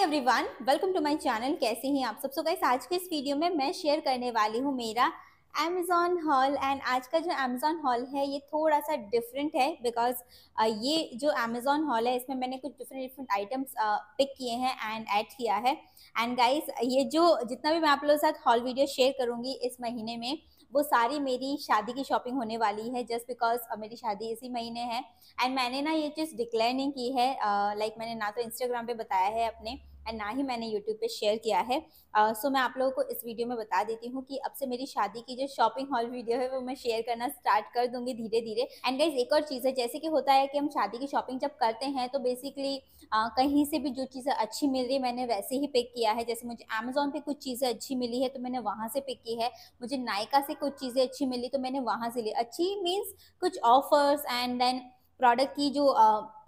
high everyone welcome to my channel कैसे हैं आप सब सो गाइस आज के इस वीडियो में मैं शेयर करने वाली हूँ मेरा अमेज़ॉन हॉल एंड आज का जो अमेज़ॉन हॉल है ये थोड़ा सा डिफरेंट है बिकॉज ये जो अमेज़ॉन हॉल है इसमें मैंने कुछ डिफरेंट डिफरेंट आइटम्स पिक किए हैं एंड ऐड किया है एंड गाइस ये जो जितना भी मैं आप लोगों के साथ हॉल वीडियो शेयर करूँगी इस महीने में वो सारी मेरी शादी की शॉपिंग होने वाली है जस्ट बिकॉज मेरी शादी इसी महीने है एंड मैंने ना ये चीज़ डिक्लेयर नहीं की है लाइक uh, like मैंने ना तो इंस्टाग्राम पे बताया है अपने एंड ना ही मैंने यूट्यूब पे शेयर किया है सो uh, so मैं आप लोगों को इस वीडियो में बता देती हूँ कि अब से मेरी शादी की जो शॉपिंग हॉल वीडियो है वो मैं शेयर करना स्टार्ट कर दूंगी धीरे धीरे एंड गाइज एक और चीज़ है जैसे कि होता है कि हम शादी की शॉपिंग जब करते हैं तो बेसिकली uh, कहीं से भी जो चीज़ें अच्छी मिल रही है मैंने वैसे ही पिक किया है जैसे मुझे अमेजोन पे कुछ चीज़ें अच्छी मिली है तो मैंने वहाँ से पिक की है मुझे नायका से कुछ चीज़ें अच्छी मिली तो मैंने वहाँ से ली अच्छी मीन्स कुछ ऑफर्स एंड देन प्रोडक्ट की जो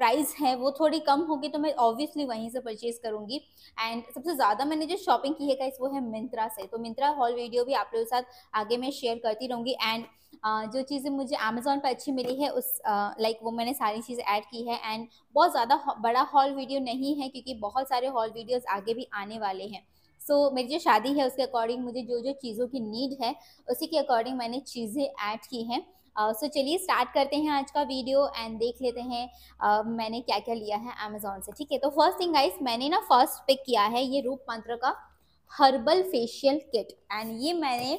प्राइस है वो थोड़ी कम होगी तो मैं ऑब्वियसली वहीं से परचेज करूंगी एंड सबसे ज़्यादा मैंने जो शॉपिंग की है गाइस वो है मिंत्रा से तो मिंत्रा हॉल वीडियो भी आप लोगों के साथ आगे मैं शेयर करती रहूँगी एंड Uh, जो चीज़ें मुझे अमेजोन पर अच्छी मिली है उस लाइक uh, like, वो मैंने सारी चीज़ें ऐड की है एंड बहुत ज़्यादा बड़ा हॉल वीडियो नहीं है क्योंकि बहुत सारे हॉल वीडियोस आगे भी आने वाले हैं सो so, मेरी जो शादी है उसके अकॉर्डिंग मुझे जो जो चीज़ों की नीड है उसी के अकॉर्डिंग मैंने चीज़ें ऐड की हैं सो uh, चलिए स्टार्ट करते हैं आज का वीडियो एंड देख लेते हैं uh, मैंने क्या क्या लिया है अमेजोन से ठीक है तो फर्स्ट थिंग गाइस मैंने ना फर्स्ट पिक किया है ये रूप मंत्र का हर्बल फेशियल किट एंड ये मैंने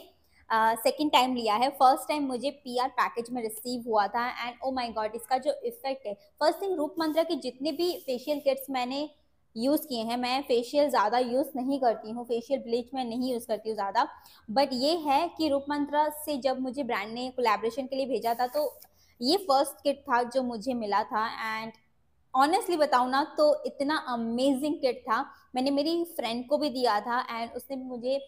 सेकेंड uh, टाइम लिया है फर्स्ट टाइम मुझे पीआर पैकेज में रिसीव हुआ था एंड ओ माय गॉड इसका जो इफेक्ट है फर्स्ट थिंग रूप मंत्र के जितने भी फेशियल किट्स मैंने यूज़ किए हैं मैं फेशियल ज़्यादा यूज़ नहीं करती हूँ फेशियल ब्लीच मैं नहीं यूज़ करती हूँ ज़्यादा बट ये है कि रूप मंत्रा से जब मुझे ब्रांड ने कोलेब्रेशन के लिए भेजा था तो ये फर्स्ट किट था जो मुझे मिला था एंड ऑनेस्टली बताऊँ ना तो इतना अमेजिंग किट था मैंने मेरी फ्रेंड को भी दिया था एंड उसने मुझे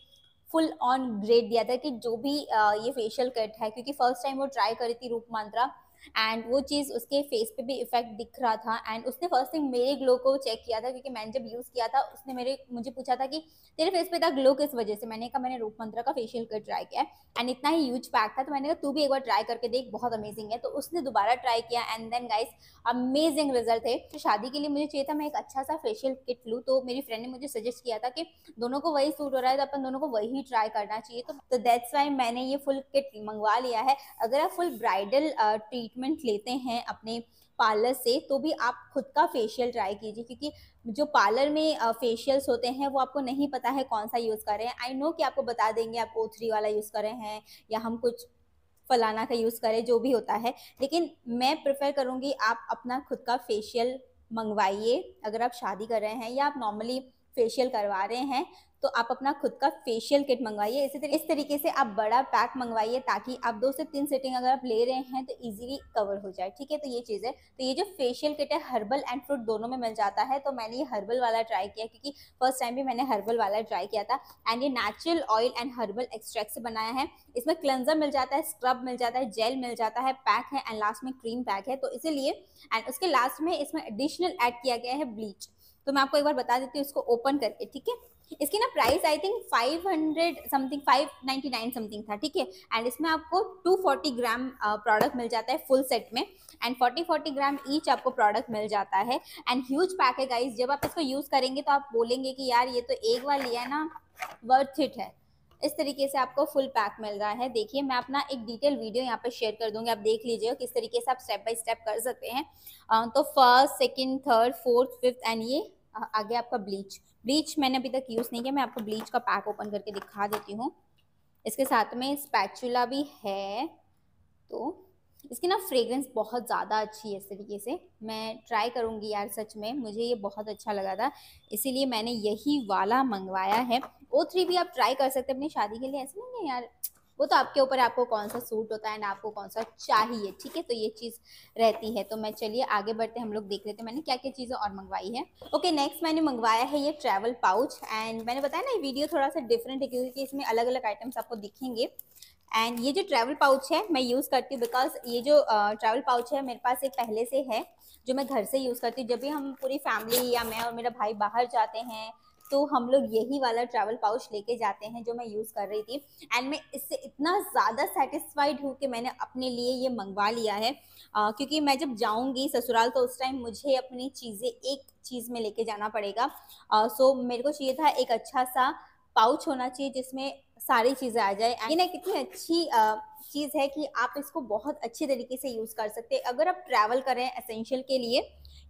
फुल ऑन ग्रेड दिया था कि जो भी ये फेशियल किट है क्योंकि फर्स्ट टाइम वो ट्राई करी थी रूप मंत्रा एंड वो चीज़ उसके फेस पे भी इफेक्ट दिख रहा था एंड उसने फर्स्ट थिंग मेरे ग्लो को चेक किया था क्योंकि मैंने जब यूज़ किया था उसने मेरे मुझे पूछा था कि तेरे फेस पे था ग्लो किस वजह से मैंने कहा मैंने रूप मंत्रा का फेशियल कर ट्राई किया एंड इतना ही यूज पैक था तो मैंने कहा तू भी एक बार ट्राई करके देख बहुत अमेजिंग है तो उसने दोबारा ट्राई किया and then guys amazing result है तो शादी के लिए मुझे चाहिए था मैं एक अच्छा सा फेशियल किट लूँ तो मेरी फ्रेंड ने मुझे सजेस्ट किया था कि दोनों को वही सूट हो रहा है तो अपन दोनों को वही ट्राई करना चाहिए तो दैट्स तो वाई मैंने ये फुल किट मंगवा लिया है अगर आप फुल ब्राइडल ट्रीट ट्रीटमेंट लेते हैं अपने पार्लर से तो भी आप खुद का फेशियल ट्राई कीजिए क्योंकि जो पार्लर में फेशियल्स होते हैं वो आपको नहीं पता है कौन सा यूज़ कर रहे हैं आई नो कि आपको बता देंगे आप ओ वाला यूज़ कर रहे हैं या हम कुछ फलाना का यूज़ करें जो भी होता है लेकिन मैं प्रेफर करूँगी आप अपना खुद का फेशियल मंगवाइए अगर आप शादी कर रहे हैं या आप नॉर्मली फेशियल करवा रहे हैं तो आप अपना खुद का फेशियल किट मंगवाइए इसी तरह इस तरीके से आप बड़ा पैक मंगवाइए ताकि आप दो से तीन सेटिंग अगर आप ले रहे हैं तो इजीली कवर हो जाए ठीक है तो ये चीज़ है तो ये जो फेशियल किट है हर्बल एंड फ्रूट दोनों में मिल जाता है तो मैंने ये हर्बल वाला ट्राई किया क्योंकि फर्स्ट टाइम भी मैंने हर्बल वाला ट्राई किया था एंड ये natural oil and herbal extract से बनाया है इसमें क्लेंजर मिल जाता है स्क्रब मिल जाता है जेल मिल जाता है पैक है एंड लास्ट में क्रीम पैक है तो इसीलिए एंड उसके लास्ट में इसमें एडिशनल एड किया गया है ब्लीच तो मैं आपको एक बार बता देती हूँ इसको ओपन करके ठीक है इसकी ना price I think 500 something 599 something था ठीक है एंड इसमें आपको 240 ग्राम प्रोडक्ट मिल जाता है फुल सेट में एंड 40 40 ग्राम ईच आपको प्रोडक्ट मिल जाता है एंड ह्यूज पैक है गाइस जब आप इसको यूज़ करेंगे तो आप बोलेंगे कि यार ये तो एक बार लिया ना वर्थ इट है इस तरीके से आपको फुल पैक मिल रहा है देखिए मैं अपना एक डिटेल वीडियो यहाँ पर शेयर कर दूंगी आप देख लीजिए किस तरीके से आप स्टेप बाय स्टेप कर सकते हैं तो first second third fourth fifth and ये आगे आपका ब्लीच ब्लीच मैंने अभी तक यूज़ नहीं किया मैं आपको ब्लीच का पैक ओपन करके दिखा देती हूँ इसके साथ में स्पैचुला भी है तो इसकी ना फ्रेग्रेंस बहुत ज़्यादा अच्छी है इस तरीके से मैं ट्राई करूँगी यार सच में मुझे ये बहुत अच्छा लगा था इसीलिए मैंने यही वाला मंगवाया है ओ थ्री भी आप ट्राई कर सकते हैं अपनी शादी के लिए ऐसे नहीं है यार वो तो आपके ऊपर आपको कौन सा सूट होता है एंड आपको कौन सा चाहिए ठीक है तो ये चीज़ रहती है तो मैं चलिए आगे बढ़ते हम लोग देख लेते हैं मैंने क्या क्या चीज़ें और मंगवाई है ओके नेक्स्ट मैंने मंगवाया है ये ट्रैवल पाउच एंड मैंने बताया ना ये वीडियो थोड़ा सा डिफरेंट है क्योंकि इसमें अलग अलग आइटम्स आपको दिखेंगे एंड ये जो ट्रैवल पाउच है मैं यूज़ करती हूँ बिकॉज ये जो ट्रैवल uh, पाउच है मेरे पास एक पहले से है जो मैं घर से यूज़ करती हूँ जब भी हम पूरी फैमिली या मैं और मेरा भाई बाहर जाते हैं तो हम लोग यही वाला ट्रैवल पाउच लेके जाते हैं जो मैं यूज़ कर रही थी एंड मैं इससे इतना ज़्यादा सेटिस्फाइड हूँ कि मैंने अपने लिए ये मंगवा लिया है आ, क्योंकि मैं जब जाऊँगी ससुराल तो उस टाइम मुझे अपनी चीज़ें एक चीज़ में लेके जाना पड़ेगा आ, सो मेरे को चाहिए था एक अच्छा सा पाउच होना चाहिए जिसमें सारी चीज़ें आ जाए ये ना कितनी अच्छी चीज़ है कि आप इसको बहुत अच्छे तरीके से यूज़ कर सकते हैं अगर आप ट्रैवल करें एसेंशियल के लिए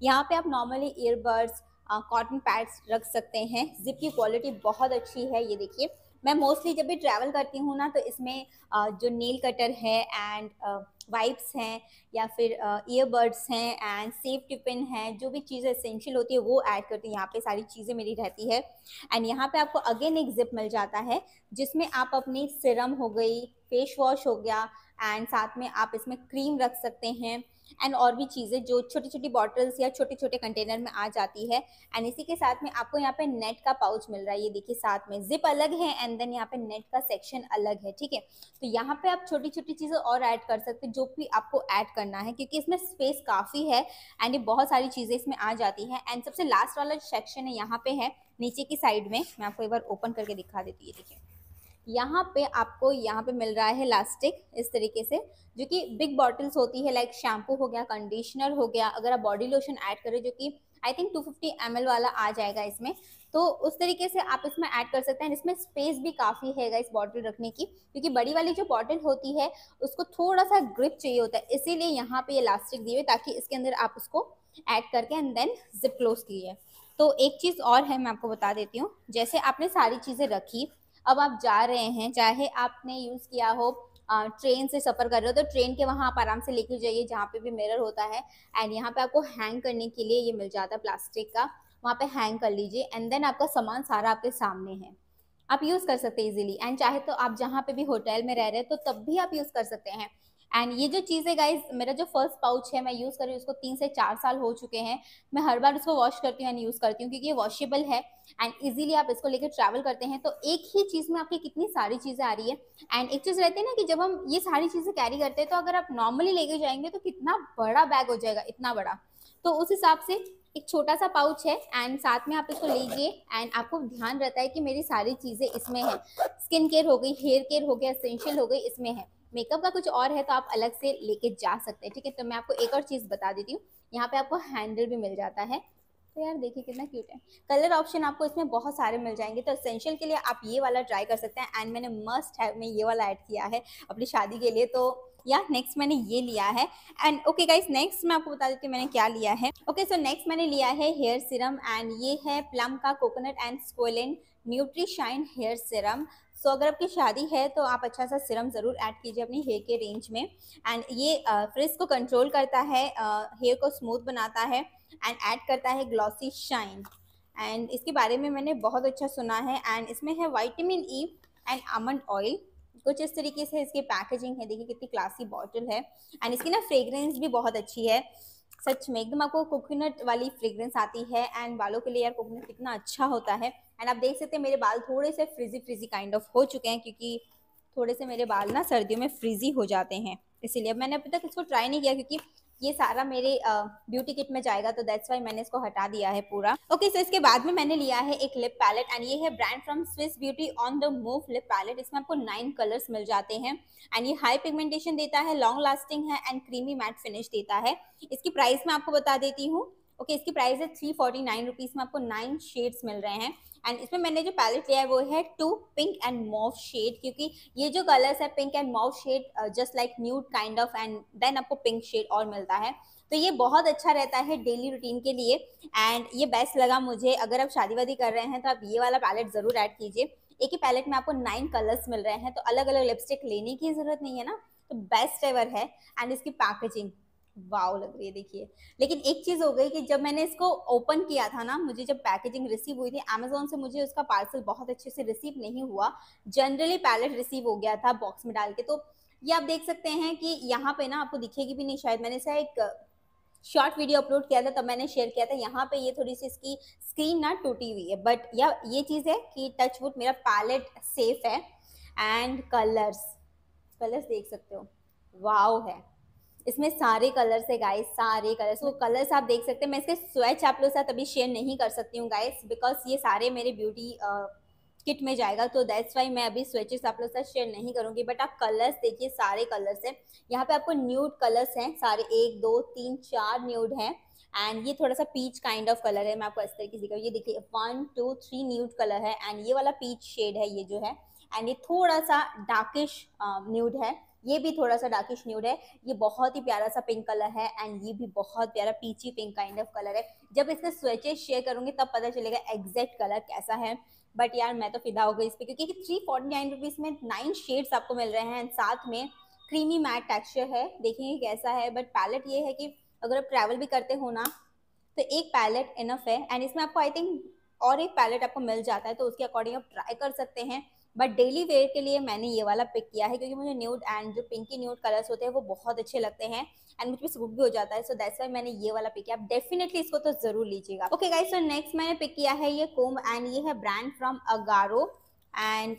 यहाँ पे आप नॉर्मली ईयरबड्स कॉटन पैड्स रख सकते हैं जिप की क्वालिटी बहुत अच्छी है ये देखिए मैं मोस्टली जब भी ट्रैवल करती हूँ ना तो इसमें जो नील कटर है एंड वाइप्स हैं या फिर ईयरबड्स हैं एंड सेफ टिपिन हैं जो भी चीज़ें एसेंशियल होती है वो ऐड करती है यहाँ पे सारी चीज़ें मेरी रहती है एंड यहाँ पे आपको अगेन एक जिप मिल जाता है जिसमें आप अपनी सिरम हो गई फेस वॉश हो गया एंड साथ में आप इसमें क्रीम रख सकते हैं एंड और भी चीज़ें जो छोटी छोटी बॉटल्स या छोटे छोटे कंटेनर में आ जाती है एंड इसी के साथ में आपको यहाँ पे नेट का पाउच मिल रहा है ये देखिए साथ में जिप अलग है एंड देन यहाँ पे नेट का सेक्शन अलग है ठीक है तो यहाँ पे आप छोटी छोटी चीज़ें और ऐड कर सकते हैं जो भी आपको ऐड करना है क्योंकि इसमें स्पेस काफ़ी है एंड ये बहुत सारी चीज़ें इसमें आ जाती है एंड सबसे लास्ट वाला सेक्शन है यहाँ पे है नीचे की साइड में मैं आपको एक बार ओपन करके दिखा देती हूँ देखिए यहाँ पे आपको यहाँ पे मिल रहा है लास्टिक इस तरीके से जो कि बिग बॉटल्स होती है लाइक शैम्पू हो गया कंडीशनर हो गया अगर आप बॉडी लोशन ऐड करें जो कि आई थिंक 250 फिफ्टी वाला आ जाएगा इसमें तो उस तरीके से आप इसमें ऐड कर सकते हैं इसमें स्पेस भी काफ़ी है इस बॉटल रखने की क्योंकि बड़ी वाली जो बॉटल होती है उसको थोड़ा सा ग्रिप चाहिए होता है इसीलिए यहाँ पे ये लास्टिक दिए ताकि इसके अंदर आप उसको ऐड करके एंड देन जिप क्लोज किए तो एक चीज़ और है मैं आपको बता देती हूँ जैसे आपने सारी चीज़ें रखी अब आप जा रहे हैं चाहे आपने यूज़ किया हो ट्रेन से सफ़र कर रहे हो तो ट्रेन के वहाँ आप आराम से लेके जाइए जहाँ पे भी मिरर होता है एंड यहाँ पे आपको हैंग करने के लिए ये मिल जाता है प्लास्टिक का वहाँ पे हैंग कर लीजिए एंड देन आपका सामान सारा आपके सामने है आप यूज़ कर सकते हैं इजीली एंड चाहे तो आप जहाँ पे भी होटल में रह रहे हैं तो तब भी आप यूज़ कर सकते हैं एंड ये जो चीज़ है गाइज मेरा जो फर्स्ट पाउच है मैं यूज़ कर रही हूँ उसको तीन से चार साल हो चुके हैं मैं हर बार उसको वॉश करती हूँ एंड यूज़ करती हूँ क्योंकि ये वॉशेबल है एंड इजीली आप इसको लेकर ट्रैवल करते हैं तो एक ही चीज़ में आपकी कितनी सारी चीज़ें आ रही है एंड एक चीज़ रहती है ना कि जब हम ये सारी चीज़ें कैरी करते हैं तो अगर आप नॉर्मली लेके जाएंगे तो कितना बड़ा बैग हो जाएगा इतना बड़ा तो उस हिसाब से एक छोटा सा पाउच है एंड साथ में आप इसको लीजिए एंड आपको ध्यान रहता है कि मेरी सारी चीज़ें इसमें है स्किन केयर हो गई हेयर केयर हो गया एसेंशियल हो गई इसमें है मेकअप का कुछ और है तो आप अलग से लेके जा सकते हैं ठीक है तो मैं आपको एक और चीज़ बता देती हूँ यहाँ पे आपको हैंडल भी मिल जाता है तो यार देखिए कितना क्यूट है कलर ऑप्शन आपको इसमें बहुत सारे मिल जाएंगे तो असेंशियल के लिए आप ये वाला ट्राई कर सकते हैं एंड मैंने मस्ट है मैं ये वाला ऐड किया है अपनी शादी के लिए तो या नेक्स्ट मैंने ये लिया है एंड ओके गाइस नेक्स्ट मैं आपको बता देती हूँ मैंने क्या लिया है ओके सो नेक्स्ट मैंने लिया है हेयर सीरम एंड ये है प्लम का कोकोनट एंड स्कोलिन nutri shine hair serum so अगर आपकी शादी है तो आप अच्छा सा सिरम ज़रूर ऐड कीजिए अपनी हेयर के रेंज में एंड ये फ्रिज को कंट्रोल करता है हेयर को स्मूथ बनाता है एंड ऐड करता है ग्लॉसी शाइन एंड इसके बारे में मैंने बहुत अच्छा सुना है एंड इसमें है vitamin E and almond oil कुछ इस तरीके से इसकी पैकेजिंग है देखिए कितनी क्लासी बॉटल है एंड इसकी ना फ्रेगरेंस भी बहुत अच्छी है सच में एकदम आपको कोकोनट वाली फ्रेगरेंस आती है एंड बालों के लिए यार कोकोनट कितना अच्छा होता है एंड आप देख सकते हैं मेरे बाल थोड़े से फ्रिजी फ्रिजी काइंड ऑफ हो चुके हैं क्योंकि थोड़े से मेरे बाल ना सर्दियों में फ्रिजी हो जाते हैं इसीलिए मैंने अभी तक इसको ट्राई नहीं किया क्योंकि ये सारा मेरे ब्यूटी किट में जाएगा तो दैट्स वाई मैंने इसको हटा दिया है पूरा ओके okay, सो so इसके बाद में मैंने लिया है एक लिप पैलेट एंड ये है brand from Swiss Beauty on the move lip palette इसमें आपको नाइन कलर्स मिल जाते हैं एंड ये हाई पिगमेंटेशन देता है लॉन्ग लास्टिंग है एंड क्रीमी मैट फिनिश देता है इसकी प्राइस मैं आपको बता देती हूँ ओके इसकी प्राइस है थ्री फोर्टी नाइन रुपीज़ में आपको नाइन शेड्स मिल रहे हैं एंड इसमें मैंने जो पैलेट लिया है वो है two pink and mauve shade क्योंकि ये जो कलर्स है pink and mauve shade just like nude kind of and then आपको पिंक शेड और मिलता है तो ये बहुत अच्छा रहता है डेली रूटीन के लिए एंड ये बेस्ट लगा मुझे अगर आप शादी वादी कर रहे हैं तो आप ये वाला पैलेट ज़रूर ऐड कीजिए एक ही पैलेट में आपको नाइन कलर्स मिल रहे हैं तो अलग अलग लिपस्टिक लेने की ज़रूरत नहीं है ना तो बेस्ट एवर है एंड इसकी पैकेजिंग वाव लग रही है देखिए लेकिन एक चीज हो गई कि जब मैंने इसको ओपन किया था ना मुझे जब पैकेजिंग रिसीव हुई थी अमेजोन से मुझे उसका पार्सल बहुत अच्छे से रिसीव नहीं हुआ जनरली पैलेट रिसीव हो गया था बॉक्स में डाल के तो ये आप देख सकते हैं कि यहाँ पे ना आपको दिखेगी भी नहीं शायद मैंने इसका एक शॉर्ट वीडियो अपलोड किया था तब मैंने शेयर किया था यहाँ पे ये थोड़ी सी इसकी स्क्रीन ना टूटी हुई है बट या ये चीज़ है कि टच वुड मेरा पैलेट सेफ है एंड कलर्स कलर्स देख सकते हो वाव है इसमें सारे कलर्स है गाइस सारे कलर्स वो कलर्स आप देख सकते हैं मैं इसके स्वेच आप लोग साथ अभी शेयर नहीं कर सकती हूँ गाइस बिकॉज ये सारे मेरे ब्यूटी किट में जाएगा तो दैट्स वाई मैं अभी स्वेचेस आप के साथ शेयर नहीं करूँगी बट आप कलर्स देखिए सारे कलर्स हैं यहाँ पे आपको न्यूड कलर्स हैं सारे एक दो तीन चार न्यूड हैं एंड ये थोड़ा सा पीच काइंड ऑफ कलर है मैं आपको इस तरीके से ये देखिए one two three nude colour है एंड ये वाला पीच शेड है ये जो है एंड ये थोड़ा सा डार्किश न्यूड है ये भी थोड़ा सा डार्किश न्यूड है ये बहुत ही प्यारा सा पिंक कलर है एंड ये भी बहुत प्यारा peachy pink kind of colour है जब इसका स्वेचेस शेयर करूंगी तब पता चलेगा एग्जैक्ट कलर कैसा है बट यार मैं तो फिदा हो गई इस पर क्योंकि थ्री फोर्टी नाइन रुपीज़ में नाइन शेड्स आपको मिल रहे हैं एंड साथ में क्रीमी मैट टेक्सचर है देखेंगे कैसा है बट पैलेट ये है कि अगर आप ट्रैवल भी करते हो ना तो एक पैलेट इनफ है एंड इसमें आपको आई थिंक और एक पैलेट आपको मिल जाता है तो उसके अकॉर्डिंग आप ट्राई कर सकते हैं बट डेली वेयर के लिए मैंने ये वाला पिक किया है क्योंकि मुझे न्यूड एंड जो पिंकी न्यूड कलर्स होते हैं वो बहुत अच्छे लगते हैं एंड मुझे में सूट भी हो जाता है सो दैट्स वाई मैंने ये वाला पिक किया आप डेफिनेटली इसको तो जरूर लीजिएगा ओके गाइस सो नेक्स्ट मैंने पिक किया है ये कोम एंड ये है ब्रांड फ्रॉम अगारो एंड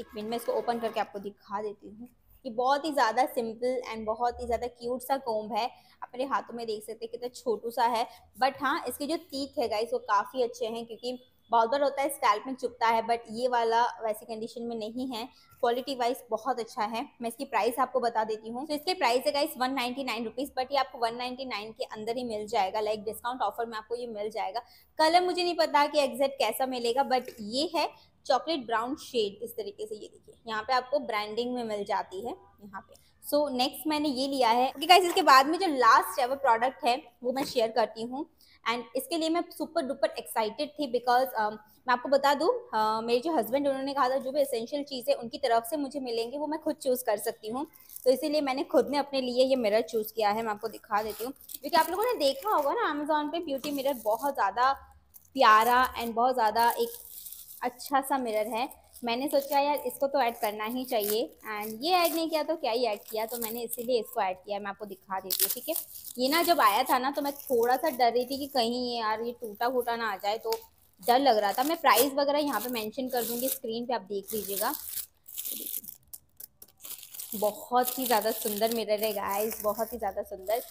एक मिनट में इसको ओपन करके आपको दिखा देती हूँ ये बहुत ही ज़्यादा सिंपल एंड बहुत ही ज़्यादा क्यूट सा कोम्ब है आप हाथों में देख सकते हैं कितना छोटू सा है बट हाँ इसके जो तीख है गाइस वो काफ़ी अच्छे हैं क्योंकि बार बार होता है स्कैल्प में चुपता है बट ये वाला वैसी कंडीशन में नहीं है क्वालिटी वाइज बहुत अच्छा है मैं इसकी प्राइस आपको बता देती हूँ तो इसके प्राइस है guys one ninety nine rupees but ये आपको वन नाइन्टी नाइन के अंदर ही मिल जाएगा लाइक डिस्काउंट ऑफर में आपको ये मिल जाएगा कलर मुझे नहीं पता कि एग्जैक्ट कैसा मिलेगा बट ये है चॉकलेट ब्राउन शेड इस तरीके से ये देखिए यहाँ पे आपको ब्रांडिंग में मिल जाती है यहाँ पे सो so, नेक्स्ट मैंने ये लिया है ओके okay, गाइस इसके बाद में जो लास्ट है वो प्रोडक्ट है वो मैं शेयर करती हूँ एंड इसके लिए मैं सुपर डुपर एक्साइटेड थी बिकॉज uh, um, मैं आपको बता दूँ uh, मेरे जो हस्बैंड उन्होंने कहा था जो भी एसेंशियल चीज़ें उनकी तरफ से मुझे मिलेंगी वो मैं खुद चूज़ कर सकती हूँ तो इसीलिए मैंने खुद ने अपने लिए ये मिरर चूज़ किया है मैं आपको दिखा देती हूँ क्योंकि आप लोगों ने देखा होगा ना अमेजोन पे ब्यूटी मिरर बहुत ज़्यादा प्यारा एंड बहुत ज़्यादा एक अच्छा सा मिरर है मैंने सोचा यार इसको तो ऐड करना ही चाहिए एंड ये ऐड नहीं किया तो क्या ही ऐड किया तो मैंने इसीलिए इसको ऐड किया मैं आपको दिखा देती हूँ ठीक है ये ना जब आया था ना तो मैं थोड़ा सा डर रही थी कि कहीं यार ये टूटा फूटा ना आ जाए तो डर लग रहा था मैं प्राइस वगैरह यहाँ पे मैंशन कर दूँगी स्क्रीन पे आप देख लीजिएगा बहुत ही ज़्यादा सुंदर मिरर है गाइस बहुत ही ज़्यादा सुंदर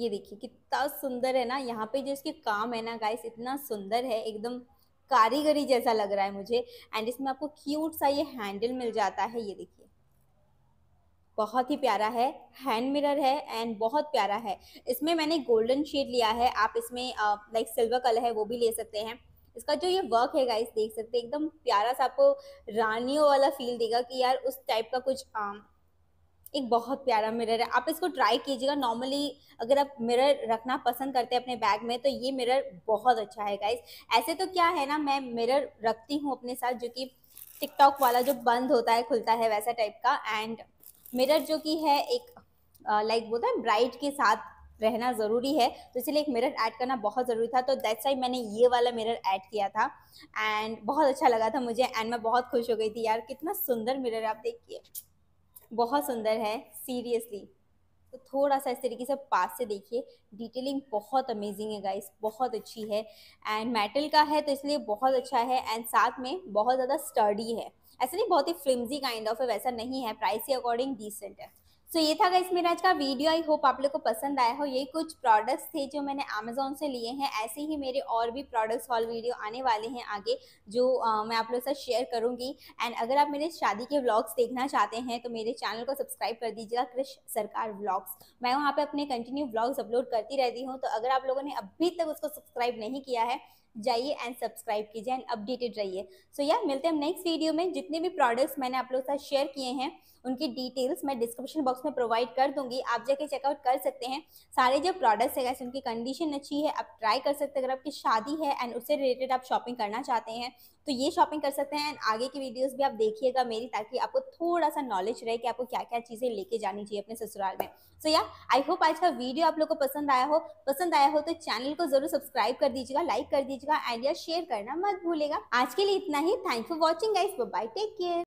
ये देखिए कितना सुंदर है ना यहाँ पे जो इसके काम है ना गाइस इतना सुंदर है एकदम कारीगरी जैसा लग रहा है मुझे एंड इसमें आपको क्यूट सा ये हैंडल मिल जाता है ये देखिए बहुत ही प्यारा है हैंड मिरर है एंड बहुत प्यारा है इसमें मैंने गोल्डन शेड लिया है आप इसमें लाइक सिल्वर कलर है वो भी ले सकते हैं इसका जो ये वर्क है गाइस देख सकते हैं एकदम प्यारा सा आपको रानियों वाला फील देगा कि यार उस टाइप का कुछ आ, एक बहुत प्यारा मिरर है आप इसको ट्राई कीजिएगा नॉर्मली अगर आप मिरर रखना पसंद करते हैं अपने बैग में तो ये मिरर बहुत अच्छा है गाइज ऐसे तो क्या है ना मैं मिरर रखती हूँ अपने साथ जो कि टिकटॉक वाला जो बंद होता है खुलता है वैसा टाइप का एंड मिरर जो कि है एक लाइक बोलता है ब्राइट के साथ रहना ज़रूरी है तो इसलिए एक मिरर ऐड करना बहुत ज़रूरी था तो दैट्स वाई मैंने ये वाला मिरर ऐड किया था एंड बहुत अच्छा लगा था मुझे एंड मैं बहुत खुश हो गई थी यार कितना सुंदर मिरर आप देखिए बहुत सुंदर है सीरियसली तो थोड़ा सा इस तरीके से पास से देखिए डिटेलिंग बहुत अमेजिंग है गाइस बहुत अच्छी है एंड मेटल का है तो इसलिए बहुत अच्छा है एंड साथ में बहुत ज़्यादा स्टर्डी है ऐसा नहीं बहुत ही फ्लिमजी काइंड ऑफ है वैसा नहीं है प्राइस के अकॉर्डिंग डिसेंट है सो so, ये था इसमें आज का वीडियो आई होप आप लोग को पसंद आया हो ये कुछ प्रोडक्ट्स थे जो मैंने अमेजोन से लिए हैं ऐसे ही मेरे और भी प्रोडक्ट्स हॉल वीडियो आने वाले हैं आगे जो आ, मैं आप लोगों के साथ शेयर करूंगी एंड अगर आप मेरे शादी के व्लॉग्स देखना चाहते हैं तो मेरे चैनल को सब्सक्राइब कर दीजिएगा कृष सरकार ब्लॉग्स मैं वहाँ पर अपने कंटिन्यू ब्लॉग्स अपलोड करती रहती हूँ तो अगर आप लोगों ने अभी तक उसको सब्सक्राइब नहीं किया है जाइए एंड सब्सक्राइब कीजिए एंड अपडेटेड रहिए सो या मिलते हैं नेक्स्ट वीडियो में जितने भी प्रोडक्ट्स मैंने आप लोगों के साथ शेयर किए हैं उनकी डिटेल्स मैं डिस्क्रिप्शन बॉक्स में प्रोवाइड कर दूंगी आप जाके चेकआउट कर सकते हैं सारे जो प्रोडक्ट्स है गैस उनकी कंडीशन अच्छी है आप ट्राई कर सकते हैं अगर आपकी शादी है एंड उससे रिलेटेड आप शॉपिंग करना चाहते हैं तो ये शॉपिंग कर सकते हैं एंड आगे की वीडियोज भी आप देखिएगा मेरी ताकि आपको थोड़ा सा नॉलेज रहे कि आपको क्या क्या चीज़ें लेके जानी चाहिए अपने ससुराल में सो या आई होप आज का वीडियो आप लोग को पसंद आया हो पसंद आया हो तो चैनल को जरूर सब्सक्राइब कर दीजिएगा लाइक कर दीजिएगा एंड या शेयर करना मत भूलेगा आज के लिए इतना ही thank for watching guys bye take care